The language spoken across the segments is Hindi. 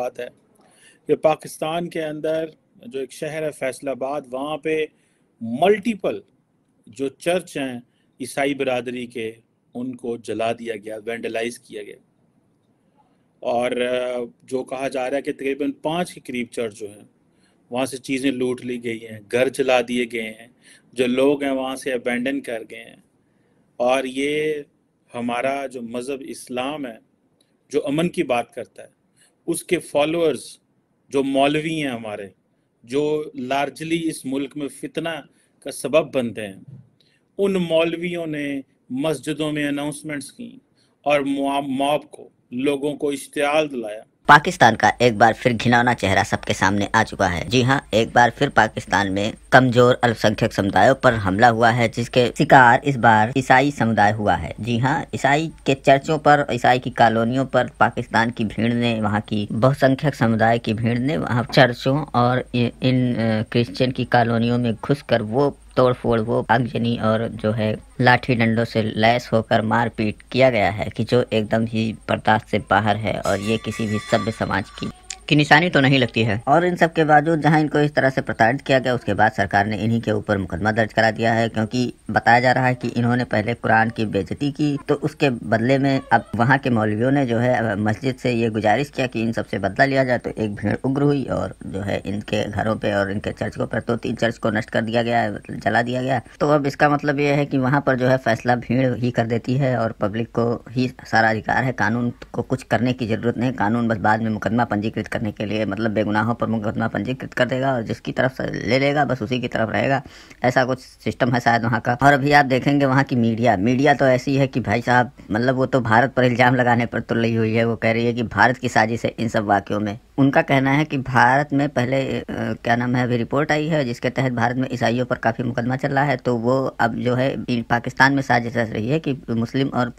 बात है कि पाकिस्तान के अंदर जो एक शहर है फैसलाबाद वहाँ पे मल्टीपल जो चर्च हैं ईसाई बरदरी के उनको जला दिया गया वेंडलाइज किया गया और जो कहा जा रहा है कि तकरीबन पाँच के करीब चर्च जो हैं वहाँ से चीज़ें लूट ली गई हैं घर जला दिए गए हैं जो लोग हैं वहाँ से अबेंडन कर गए हैं और ये हमारा जो मज़हब इस्लाम है जो अमन की बात करता है उसके फॉलोअर्स जो मौलवी हैं हमारे जो लार्जली इस मुल्क में फितना का सबब बनते हैं उन मौलवियों ने मस्जिदों में अनाउंसमेंट्स की और मॉब को लोगों को इश्तियाल दिलाया पाकिस्तान का एक बार फिर घिनौना चेहरा सबके सामने आ चुका है जी हाँ एक बार फिर पाकिस्तान में कमजोर अल्पसंख्यक समुदायों पर हमला हुआ है जिसके शिकार इस बार ईसाई समुदाय हुआ है जी हाँ ईसाई के चर्चों पर ईसाई की कॉलोनियों पर पाकिस्तान की भीड़ ने वहाँ की बहुसंख्यक समुदाय की भीड़ ने वहाँ चर्चों और इन क्रिश्चियन की कॉलोनियों में घुस वो तोड़फोड़ वो आगजनी और जो है लाठी डंडों से लैस होकर मारपीट किया गया है कि जो एकदम ही बर्दाश्त से बाहर है और ये किसी भी सभ्य समाज की की निशानी तो नहीं लगती है और इन सब के बावजूद जहाँ इनको इस तरह से प्रताड़ित किया गया उसके बाद सरकार ने इन्हीं के ऊपर मुकदमा दर्ज करा दिया है क्योंकि बताया जा रहा है कि इन्होंने पहले कुरान की बेजती की तो उसके बदले में अब वहाँ के मौलवियों ने जो है मस्जिद से ये गुजारिश किया कि इन सबसे बदला लिया जाए तो एक भीड़ उग्र हुई और जो है इनके घरों पे और इनके चर्चों पर तो तीन चर्च को नष्ट कर दिया गया मतलब जला दिया गया तो अब इसका मतलब ये है कि वहाँ पर जो है फैसला भीड़ ही कर देती है और पब्लिक को ही सारा अधिकार है कानून को कुछ करने की जरूरत नहीं कानून बस बाद में मुकदमा पंजीकृत कर करने के लिए मतलब बेगुनाहों पर मुकदमा पंजीकृत कर देगा और जिसकी तरफ से ले लेगा बस उसी की तरफ रहेगा ऐसा कुछ सिस्टम है शायद वहाँ का और अभी आप देखेंगे वहाँ की मीडिया मीडिया तो ऐसी है कि भाई साहब मतलब वो तो भारत पर इल्ज़ाम लगाने पर तुल रही हुई है वो कह रही है कि भारत की साजिश है इन सब वाक्यों में उनका कहना है कि भारत में पहले आ, क्या नाम है अभी रिपोर्ट आई है जिसके तहत भारत में ईसाइयों पर काफ़ी मुकदमा चल रहा है तो वो अब जो है पाकिस्तान में साजिश रच रही है कि मुस्लिम और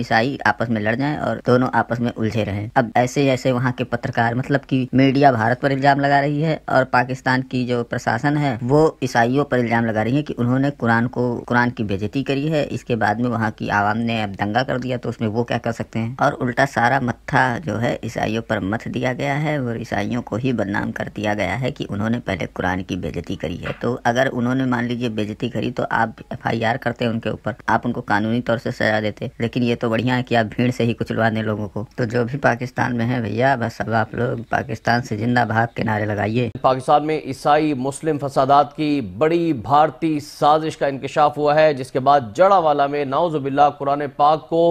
ईसाई आपस में लड़ जाएं और दोनों आपस में उलझे रहें अब ऐसे ऐसे वहाँ के पत्रकार मतलब कि मीडिया भारत पर इल्ज़ाम लगा रही है और पाकिस्तान की जो प्रशासन है वो ईसाइयों पर इल्ज़ाम लगा रही है कि उन्होंने कुरान को कुरान की बेजती करी है इसके बाद में वहाँ की आवाम ने अब दंगा कर दिया तो उसमें वो क्या कर सकते हैं और उल्टा सारा मत्था जो है ईसाइयों पर मत दिया गया है और ईसाइयों को ही बदनाम कर दिया गया है कि उन्होंने पहले कुरान की बेजती करी है तो अगर उन्होंने मान लीजिए बेजती करी तो आप एफ करते उनके ऊपर आप उनको कानूनी तौर से सजा देते लेकिन ये तो बढ़िया है कि आप भीड़ से ही कुचलवा दें लोगों को तो जो भी पाकिस्तान में है भैया बस अब आप लोग पाकिस्तान से जिंदा भाग के नारे लगाइए पाकिस्तान में ईसाई मुस्लिम फसादात की बड़ी भारतीय साजिश का इंकशाफ हुआ है जिसके बाद जड़ावाला में नाउजुबिल्ला कुरान पाक को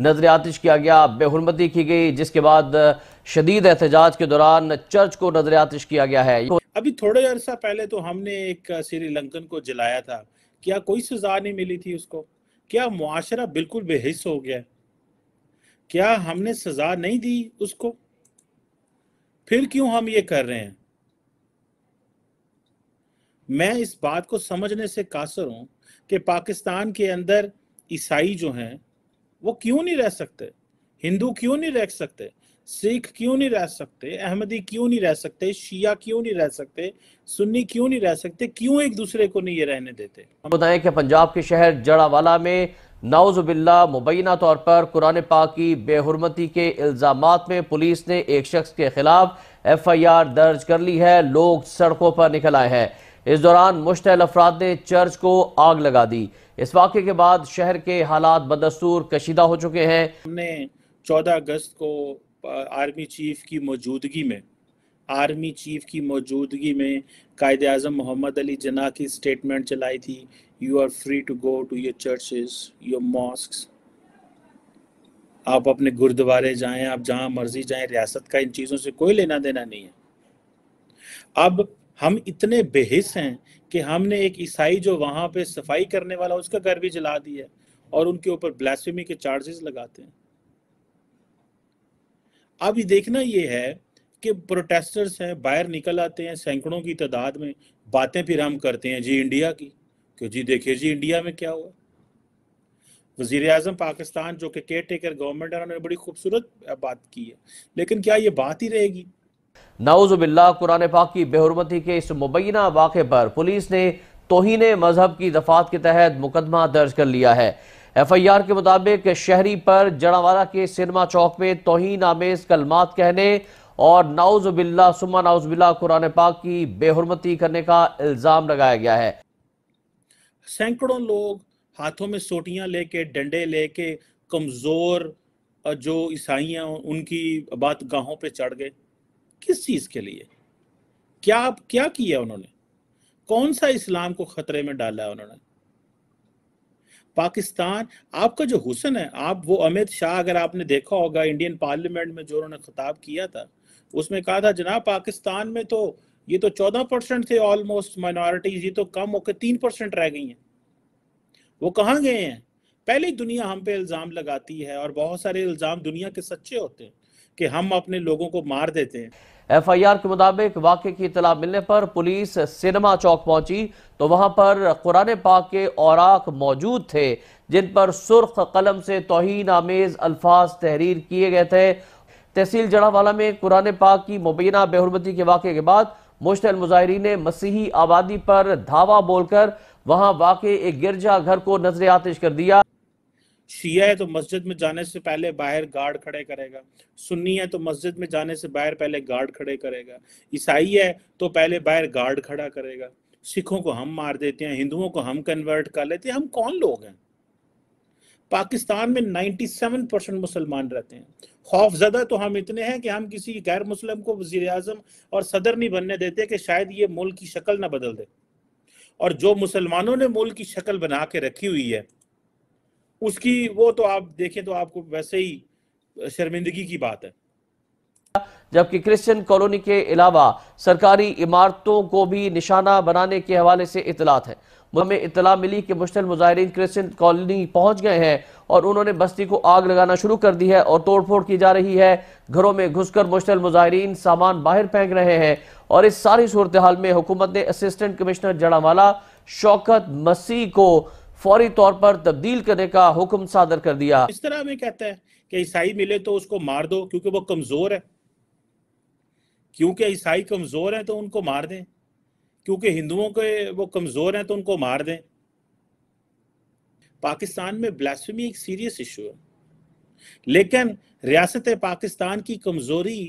नजर आतिश किया गया बेहरमती की गई जिसके बाद शदीद एहतजाज के दौरान चर्च को नजर आतिश किया गया है अभी थोड़े अरसा पहले तो हमने एक श्रीलंकन को जलाया था क्या कोई सजा नहीं मिली थी उसको क्या मुआरा बिल्कुल बेहिस हो गया क्या हमने सजा नहीं दी उसको फिर क्यों हम ये कर रहे हैं मैं इस बात को समझने से कासर हूं कि पाकिस्तान के अंदर ईसाई जो हैं वो क्यों नहीं रह सकते हिंदू क्यों नहीं रह सकते सिख क्यों नहीं रह सकते अहमदी क्यों नहीं रह सकते शिया क्यों नहीं रह सकते सुन्नी क्यों नहीं रह सकते क्यों एक दूसरे को नहीं ये रहने देते बताएं कि पंजाब के शहर जड़ावाला में नाउजुबिल्ला मुबैना तौर पर कुरान पाक की बेहरमती के इल्ज़ाम में पुलिस ने एक शख्स के खिलाफ एफ आई आर दर्ज कर ली है लोग सड़कों पर निकल आए हैं इस दौरान मुश्तल अफराद ने चर्च को आग लगा दी इस वाक्य के बाद शहर के हालात बदस्तूर कशीदा हो चुके हैं हमने चौदह अगस्त को आर्मी चीफ की मौजूदगी में आर्मी चीफ की मौजूदगी में कायद अजम मोहम्मद अली जना की स्टेटमेंट चलाई थी you are free to go to your churches your mosques आप अपने गुरुद्वारे जाएं आप जहां मर्जी जाएं रियासत का इन चीज़ों से कोई लेना देना नहीं है अब हम इतने बेहिस हैं कि हमने एक ईसाई जो वहां पे सफाई करने वाला उसका घर भी जला दिया और उनके ऊपर ब्लास्फेमी के चार्जेस लगाते हैं अब ये देखना ये है कि प्रोटेस्टर्स हैं बाहर निकल आते हैं सैकड़ों की तादाद में बातें फिर हम करते हैं जी इंडिया की क्यों जी देखिए जी इंडिया में क्या हुआ वजीर अजम पाकिस्तान जो कि केयर टेकर गवर्नमेंट है उन्होंने बड़ी खूबसूरत बात की है लेकिन क्या ये बात ही रहेगी नाउजुबिल्ला कुरान पाक की बेहरमती के इस मुबैना वाक़े पर पुलिस ने तोहन मजहब की दफात के तहत मुकदमा दर्ज कर लिया है एफ आई आर के मुताबिक शहरी पर जड़ावाला के सिनेमा चौक में तोहन आमेज कलमात कहने और नाउजुबिल्ला सुमा नाउजुबिल्ला कुरान पाक की बेहरमती करने का इल्ज़ाम लगाया गया है सैकड़ों लोग हाथों में सोटियां लेके डंडे लेके कमज़ोर जो ईसाई हैं उनकी बात गाहों पे चढ़ गए किस चीज के लिए क्या क्या किया उन्होंने कौन सा इस्लाम को खतरे में डाला है उन्होंने पाकिस्तान आपका जो हुसन है आप वो अमित शाह अगर आपने देखा होगा इंडियन पार्लियामेंट में जो उन्होंने खिताब किया था उसमें कहा था जनाब पाकिस्तान में तो ये तो चौदह परसेंट थे ऑलमोस्ट माइनॉरिटीज ये तो कम होकर तीन परसेंट रह गई हैं वो कहाँ गए हैं पहले दुनिया हम पे इल्ज़ाम लगाती है और बहुत सारे इल्ज़ाम दुनिया के सच्चे होते हैं कि हम अपने लोगों को मार देते हैं एफ आई आर के मुताबिक वाक्य की इतला मिलने पर पुलिस सिनेमा चौक पहुंची तो वहां पर कुरान पाक के औराक मौजूद थे जिन पर सुर्ख कलम से तोहन आमेज़ अल्फाज तहरीर किए गए थे तहसील जड़ावाला में कुरान पाक की मुबीना बेहरमती के वाक्य के बाद मुश्तल मुजाहरीन ने मसीही आबादी पर धावा बोलकर वहां वाकई एक गिरजा घर को नजर आतिश कर दिया शिया है तो मस्जिद में जाने से पहले बाहर गार्ड खड़े करेगा सुन्नी है तो मस्जिद में जाने से बाहर पहले गार्ड खड़े करेगा ईसाई है तो पहले बाहर गार्ड खड़ा करेगा सिखों को हम मार देते हैं हिंदुओं को हम कन्वर्ट कर लेते हैं हम कौन लोग हैं पाकिस्तान में 97 परसेंट मुसलमान रहते हैं खौफ ज्यादा तो हम इतने हैं कि हम किसी गैर मुस्लिम को वजी अजम और सदर नहीं बनने देते कि शायद ये मुल्क की शक्ल ना बदल दे और जो मुसलमानों ने मुल्क की शक्ल बना के रखी हुई है उसकी वो तो आप देखें तो आपको वैसे ही शर्मिंदगी की बात है जबकि क्रिश्चियन कॉलोनी के अलावा सरकारी इमारतों को भी निशाना बनाने के हवाले से इतलात है हमें इतला मिली कि मुश्तल मुजाहरीन क्रिश्चन कॉलोनी पहुंच गए हैं और उन्होंने बस्ती को आग लगाना शुरू कर दी है और तोड़फोड़ की जा रही है घरों में घुसकर मुश्तल मुजाहरीन सामान बाहर फेंक रहे हैं और इस सारी सूरत हाल में हुकूमत ने असिस्टेंट कमिश्नर जड़ावाला शौकत मसीह को फौरी तौर पर तब्दील करने का हुक्म सादर कर दिया इस तरह हमें कहता है कि ईसाई मिले तो उसको मार दो क्योंकि वो कमजोर है क्योंकि ईसाई कमजोर है तो उनको मार दें क्योंकि हिंदुओं के वो कमज़ोर हैं तो उनको मार दें पाकिस्तान में ब्लास्फेमी एक सीरियस इशू है लेकिन रियासत पाकिस्तान की कमज़ोरी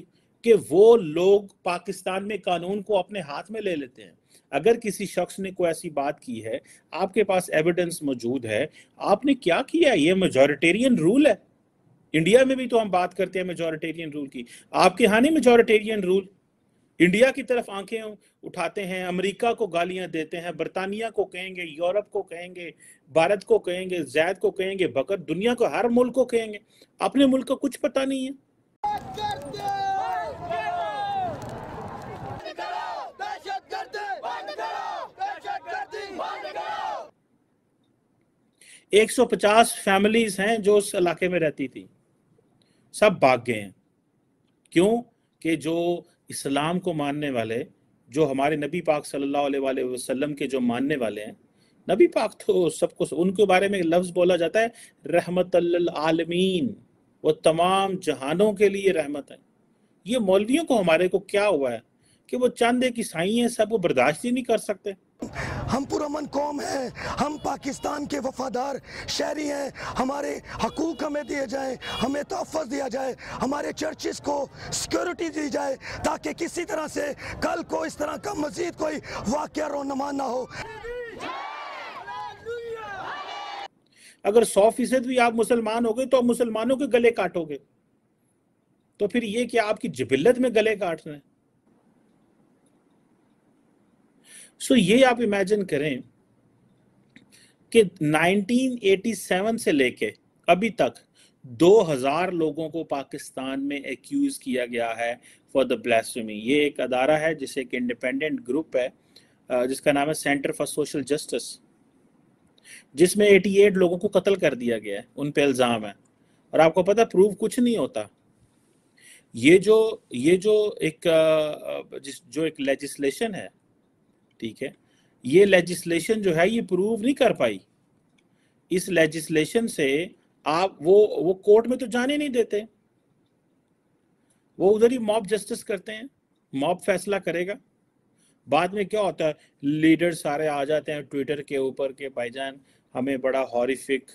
कि वो लोग पाकिस्तान में कानून को अपने हाथ में ले लेते हैं अगर किसी शख्स ने कोई ऐसी बात की है आपके पास एविडेंस मौजूद है आपने क्या किया ये मेजोरिटेरियन रूल है इंडिया में भी तो हम बात करते हैं मेजोरिटेरियन रूल की आपके यहाँ नहीं मेजोरिटेरियन रूल इंडिया की तरफ आंखें उठाते हैं अमेरिका को गालियां देते हैं बरतानिया को कहेंगे यूरोप को कहेंगे भारत को कहेंगे जैद को कहेंगे बकर दुनिया को हर मुल्क को कहेंगे अपने मुल्क का कुछ पता नहीं है एक सौ पचास फैमिलीज हैं जो उस इलाके में रहती थी सब भाग गए हैं क्यों कि जो इस्लाम को मानने वाले जो हमारे नबी पाक सल्लल्लाहु अलैहि वसल्लम के जो मानने वाले हैं नबी पाक तो सबको उनके बारे में लफ्ज़ बोला जाता है रहमत आलमीन वो तमाम जहानों के लिए रहमत है ये मौलवियों को हमारे को क्या हुआ है कि वो चंद की साई हैं सब वो बर्दाश्त ही नहीं कर सकते हम पुरमन कौम है हम पाकिस्तान के वफादार शहरी हैं हमारे हकूक हमें दिए जाए हमें तहफ़ दिया जाए हमारे चर्चिस को सिक्योरिटी दी जाए ताकि किसी तरह से कल को इस तरह का मजीद कोई वाक़ रोनमा ना हो अगर सौ फीसद भी आप मुसलमान हो गए तो आप मुसलमानों के गले काटोगे तो फिर ये क्या आपकी जबिल्लत में गले काट रहे हैं सो ये आप इमेजिन करें कि 1987 से लेके अभी तक 2000 लोगों को पाकिस्तान में एक्यूज किया गया है फॉर द ब्लैसमी ये एक अदारा है जिसे एक इंडिपेंडेंट ग्रुप है जिसका नाम है सेंटर फॉर सोशल जस्टिस जिसमें 88 लोगों को कत्ल कर दिया गया है उन पे इल्ज़ाम है और आपको पता प्रूव कुछ नहीं होता ये जो ये जो एक जिस जो एक लेजिस्लेशन है ठीक है ये लेजिस्लेशन जो है ये प्रूव नहीं कर पाई इस लेजिस्लेशन से आप वो वो कोर्ट में तो जाने नहीं देते वो उधर ही मॉब जस्टिस करते हैं मॉब फैसला करेगा बाद में क्या होता है लीडर सारे आ जाते हैं ट्विटर के ऊपर के भाईजान हमें बड़ा हॉरिफिक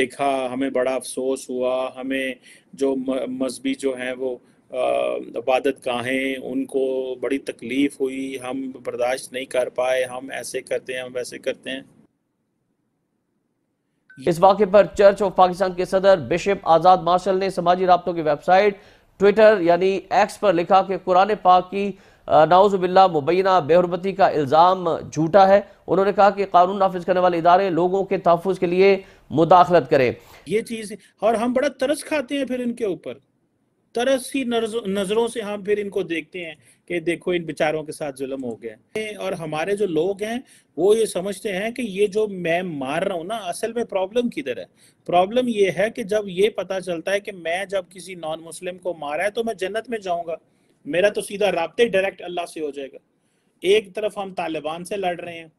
देखा हमें बड़ा अफसोस हुआ हमें जो मजहबी जो हैं वो इबादत गाहें उनको बड़ी तकलीफ़ हुई हम बर्दाश्त नहीं कर पाए हम ऐसे करते हैं हम वैसे करते हैं इस वाक्य पर चर्च ऑफ पाकिस्तान के सदर बिशप आज़ाद मार्शल ने समाजी रबतों की वेबसाइट ट्विटर यानी एक्स पर लिखा कि कुरान पाक की नाउजबिल्ला मुबैना बेहरबती का इल्ज़ाम झूठा है उन्होंने कहा कि कानून नाफिज करने वाले इदारे लोगों के तहफ़ के लिए मुदाखलत करें ये चीज़ और हम बड़ा तरस खाते हैं फिर इनके ऊपर ही नजरों से हम फिर इनको देखते हैं कि देखो इन बेचारों के साथ जुलम हो गया और हमारे जो लोग हैं वो ये समझते हैं कि ये जो मैं मार रहा हूँ ना असल में प्रॉब्लम किधर है प्रॉब्लम ये है कि जब ये पता चलता है कि मैं जब किसी नॉन मुस्लिम को मारा है तो मैं जन्नत में जाऊंगा मेरा तो सीधा रबते डायरेक्ट अल्लाह से हो जाएगा एक तरफ हम तालिबान से लड़ रहे हैं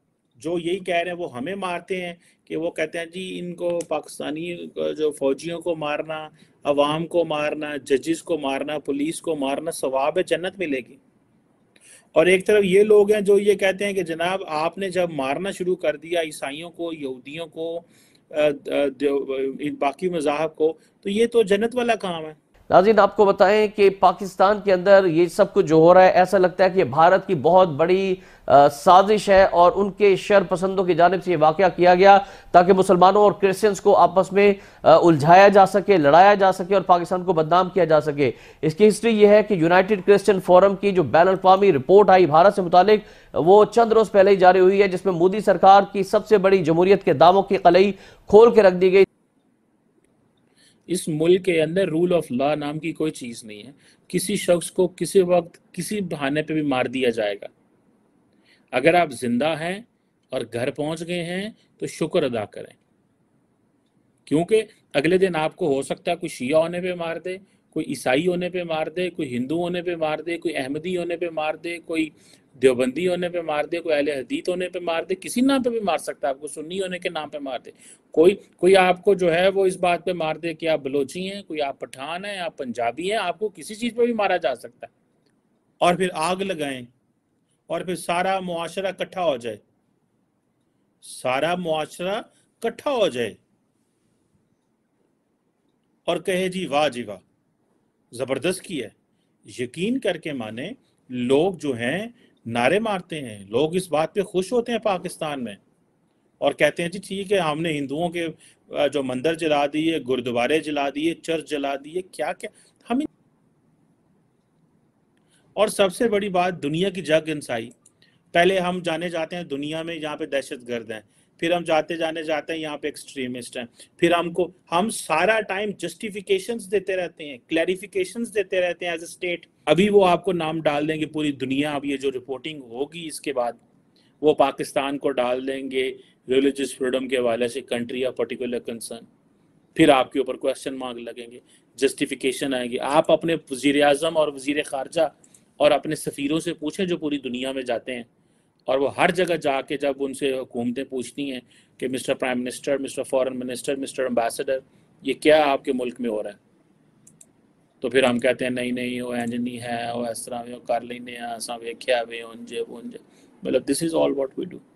जो यही कह रहे हैं वो हमें मारते हैं कि वो कहते हैं जी इनको पाकिस्तानी जो फौजियों को मारना अवाम को मारना जजिस को मारना पुलिस को मारना स्वाब है जन्नत मिलेगी और एक तरफ ये लोग हैं जो ये कहते हैं कि जनाब आपने जब मारना शुरू कर दिया ईसाइयों को यहूदियों को बाकी मजाहब को तो ये तो जन्नत वाला काम है नाजिन आपको बताएं कि पाकिस्तान के अंदर ये सब कुछ जो हो रहा है ऐसा लगता है कि भारत की बहुत बड़ी आ, साजिश है और उनके शर पसंदों की जानब से ये वाक़ किया गया ताकि मुसलमानों और क्रिश्चियंस को आपस में उलझाया जा सके लड़ाया जा सके और पाकिस्तान को बदनाम किया जा सके इसकी हिस्ट्री ये है कि यूनाइटेड क्रिश्चियन फोरम की जो बैन अवी रिपोर्ट आई भारत से मुतलिक वो चंद रोज़ पहले ही जारी हुई है जिसमें मोदी सरकार की सबसे बड़ी जमहूरियत के दामों की कलई खोल के रख दी गई इस मुल्क के अंदर रूल ऑफ लॉ नाम की कोई चीज़ नहीं है किसी शख्स को किसी वक्त किसी बहाने पे भी मार दिया जाएगा अगर आप जिंदा हैं और घर पहुंच गए हैं तो शुक्र अदा करें क्योंकि अगले दिन आपको हो सकता है कोई शिया होने पे मार दे कोई ईसाई होने पे मार दे कोई हिंदू होने पे मार दे कोई अहमदी होने पे मार दे कोई देवबंदी होने पे मार दे कोई अहले हदीत होने पे मार दे किसी नाम पे भी मार सकता है आपको सुन्नी होने के नाम पे मार दे कोई कोई आपको जो है वो इस बात पे मार दे कि आप बलोची हैं कोई आप पठान हैं आप पंजाबी हैं आपको किसी चीज़ पे भी मारा जा सकता है और फिर आग लगाए और फिर सारा मुआशरा इकट्ठा हो जाए सारा मुआशरा इकट्ठा हो जाए और कहे जी वाह जी वाह ज़बरदस्त की है यकीन करके माने लोग जो हैं नारे मारते हैं लोग इस बात पे खुश होते हैं पाकिस्तान में और कहते हैं जी ठीक है हमने हिंदुओं के जो मंदिर जला दिए गुरुद्वारे जला दिए चर्च जला दिए क्या क्या हम और सबसे बड़ी बात दुनिया की जग इंसाई पहले हम जाने जाते हैं दुनिया में यहाँ पे दहशत गर्द हैं फिर हम जाते जाने जाते हैं यहाँ पे एक्सट्रीमिस्ट हैं फिर हमको हम सारा टाइम जस्टिफिकेशंस देते रहते हैं क्लैरिफिकेशंस देते रहते हैं एज ए स्टेट अभी वो आपको नाम डाल देंगे पूरी दुनिया अब ये जो रिपोर्टिंग होगी इसके बाद वो पाकिस्तान को डाल देंगे रिलीजियस फ्रीडम के हवाले से कंट्री या पर्टिकुलर कंसर्न फिर आपके ऊपर क्वेश्चन मार्ग लगेंगे जस्टिफिकेशन आएगी आप अपने वजीर अजम और वजीर खारजा और अपने सफ़ीरों से पूछें जो पूरी दुनिया में जाते हैं और वो हर जगह जाके जब उनसे हुकूमतें पूछती हैं कि mister prime minister mister foreign minister mister ambassador ये क्या आपके मुल्क में हो रहा है तो फिर हम कहते हैं नहीं नहीं वो इंज नहीं है वो इस तरह कर लेने असा वेख्या वे उंज उंज मतलब this is all what we do